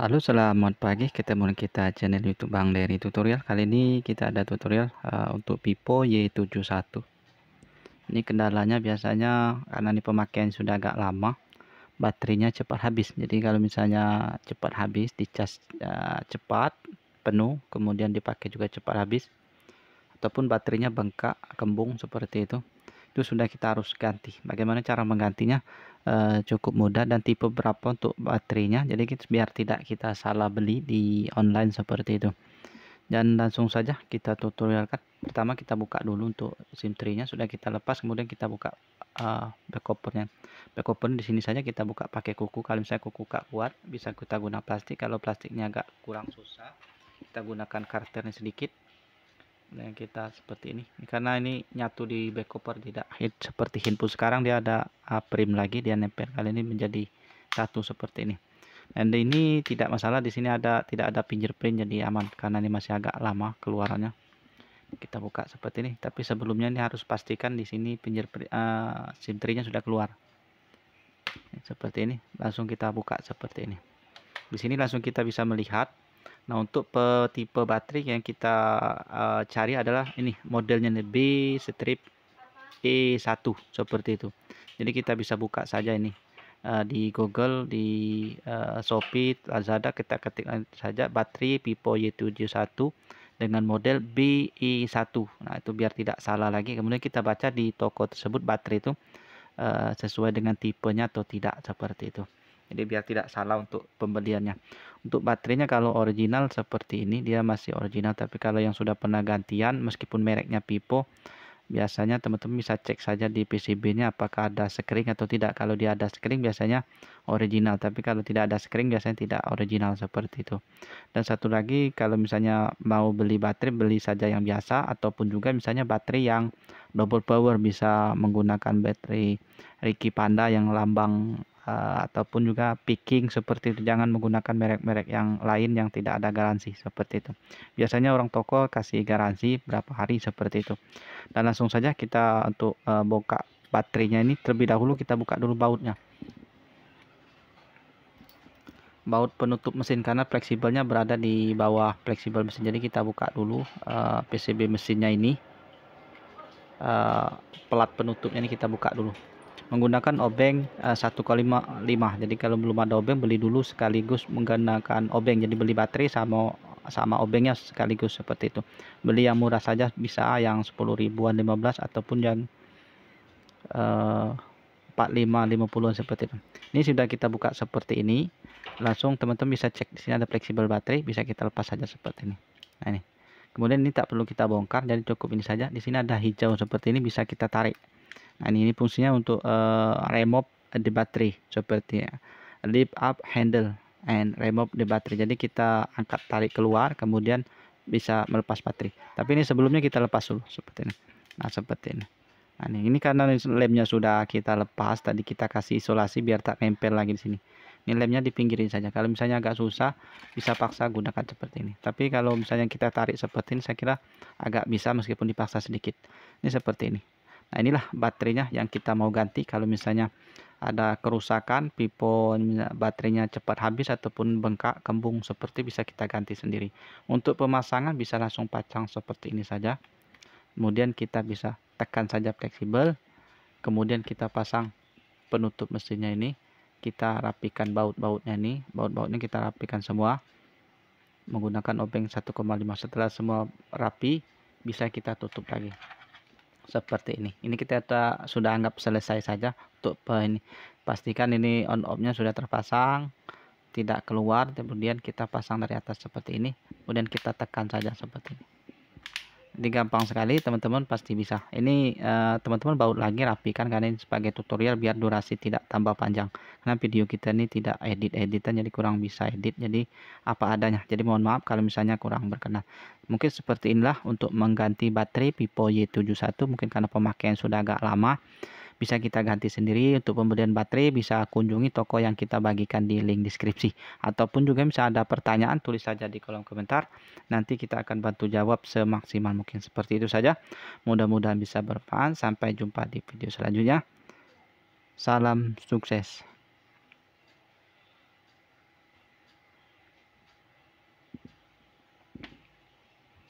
Halo selamat pagi ketemu kita channel youtube Bang Dery tutorial kali ini kita ada tutorial uh, untuk Vivo Y71 ini kendalanya biasanya karena ini pemakaian sudah agak lama baterainya cepat habis jadi kalau misalnya cepat habis di charge uh, cepat penuh kemudian dipakai juga cepat habis ataupun baterainya bengkak kembung seperti itu itu sudah kita harus ganti bagaimana cara menggantinya e, cukup mudah dan tipe berapa untuk baterainya jadi kita, biar tidak kita salah beli di online seperti itu dan langsung saja kita tutorialkan pertama kita buka dulu untuk SIM tray nya sudah kita lepas kemudian kita buka uh, eh, back covernya back cover di sini saja kita buka pakai kuku kalau misalnya kuku gak kuat bisa kita guna plastik kalau plastiknya agak kurang susah kita gunakan karternya sedikit yang kita seperti ini karena ini nyatu di back cover tidak hit seperti hinpu sekarang dia ada prim lagi dia nempel kali ini menjadi satu seperti ini dan ini tidak masalah di sini ada tidak ada pinjir print jadi aman karena ini masih agak lama keluarannya kita buka seperti ini tapi sebelumnya ini harus pastikan di sini fingerprint uh, eh, simtrinya sudah keluar seperti ini langsung kita buka seperti ini di sini langsung kita bisa melihat Nah, untuk tipe baterai yang kita uh, cari adalah ini modelnya B strip E1 seperti itu. Jadi kita bisa buka saja ini uh, di Google, di uh, Shopee, Lazada kita ketik saja baterai Vivo Y71 dengan model BE1. Nah, itu biar tidak salah lagi. Kemudian kita baca di toko tersebut baterai itu uh, sesuai dengan tipenya atau tidak seperti itu jadi biar tidak salah untuk pembeliannya untuk baterainya kalau original seperti ini dia masih original tapi kalau yang sudah pernah gantian meskipun mereknya Pipo biasanya teman-teman bisa cek saja di PCB-nya apakah ada sekering atau tidak. Kalau dia ada sekering biasanya original, tapi kalau tidak ada sekering biasanya tidak original seperti itu. Dan satu lagi kalau misalnya mau beli baterai beli saja yang biasa ataupun juga misalnya baterai yang double power bisa menggunakan baterai Ricky Panda yang lambang Eh, ataupun juga picking seperti itu jangan menggunakan merek-merek yang lain yang tidak ada garansi seperti itu biasanya orang toko kasih garansi berapa hari seperti itu dan langsung saja kita untuk uh, buka baterainya ini terlebih dahulu kita buka dulu bautnya baut penutup mesin karena fleksibelnya berada di bawah fleksibel mesin jadi kita buka dulu uh, eh, PCB mesinnya ini uh, pelat penutupnya ini kita buka dulu menggunakan obeng eh, satu kali lima jadi kalau belum ada obeng beli dulu sekaligus menggunakan obeng jadi beli baterai sama sama obengnya sekaligus seperti itu beli yang murah saja bisa yang 10 ribuan 15 ataupun yang uh, 45 50 seperti itu ini sudah kita buka seperti ini langsung teman-teman bisa cek di sini ada fleksibel baterai bisa kita lepas saja seperti ini nah ini kemudian ini tak perlu kita bongkar jadi cukup ini saja di sini ada hijau seperti ini bisa kita tarik Nah, ini fungsinya untuk uh, eh, remove the battery seperti ya. lift up handle and remove the battery. Jadi kita angkat tarik keluar kemudian bisa melepas baterai. Tapi ini sebelumnya kita lepas dulu seperti ini. Nah, seperti ini. Nah, ini, ini karena lemnya sudah kita lepas tadi kita kasih isolasi biar tak nempel lagi di sini. Ini lemnya di pinggirin saja. Kalau misalnya agak susah bisa paksa gunakan seperti ini. Tapi kalau misalnya kita tarik seperti ini saya kira agak bisa meskipun dipaksa sedikit. Ini seperti ini. Nah inilah baterainya yang kita mau ganti kalau misalnya ada kerusakan, pipo baterainya cepat habis ataupun bengkak, kembung seperti bisa kita ganti sendiri. Untuk pemasangan bisa langsung pacang seperti ini saja. Kemudian kita bisa tekan saja fleksibel. Kemudian kita pasang penutup mesinnya ini. Kita rapikan baut-bautnya ini. Baut-bautnya kita rapikan semua. Menggunakan obeng 1,5 setelah semua rapi bisa kita tutup lagi seperti ini ini kita sudah anggap selesai saja untuk ini pastikan ini on off nya sudah terpasang tidak keluar kemudian kita pasang dari atas seperti ini kemudian kita tekan saja seperti ini ini gampang sekali teman-teman pasti bisa ini eh, teman-teman uh, baut lagi rapikan karena ini sebagai tutorial biar durasi tidak tambah panjang karena video kita ini tidak edit-editan jadi kurang bisa edit jadi apa adanya jadi mohon maaf kalau misalnya kurang berkenan mungkin seperti inilah untuk mengganti baterai Vivo Y71 mungkin karena pemakaian sudah agak lama bisa kita ganti sendiri untuk pembelian baterai bisa kunjungi toko yang kita bagikan di link deskripsi ataupun juga bisa ada pertanyaan tulis saja di kolom komentar nanti kita akan bantu jawab semaksimal mungkin seperti itu saja mudah-mudahan bisa bermanfaat sampai jumpa di video selanjutnya salam sukses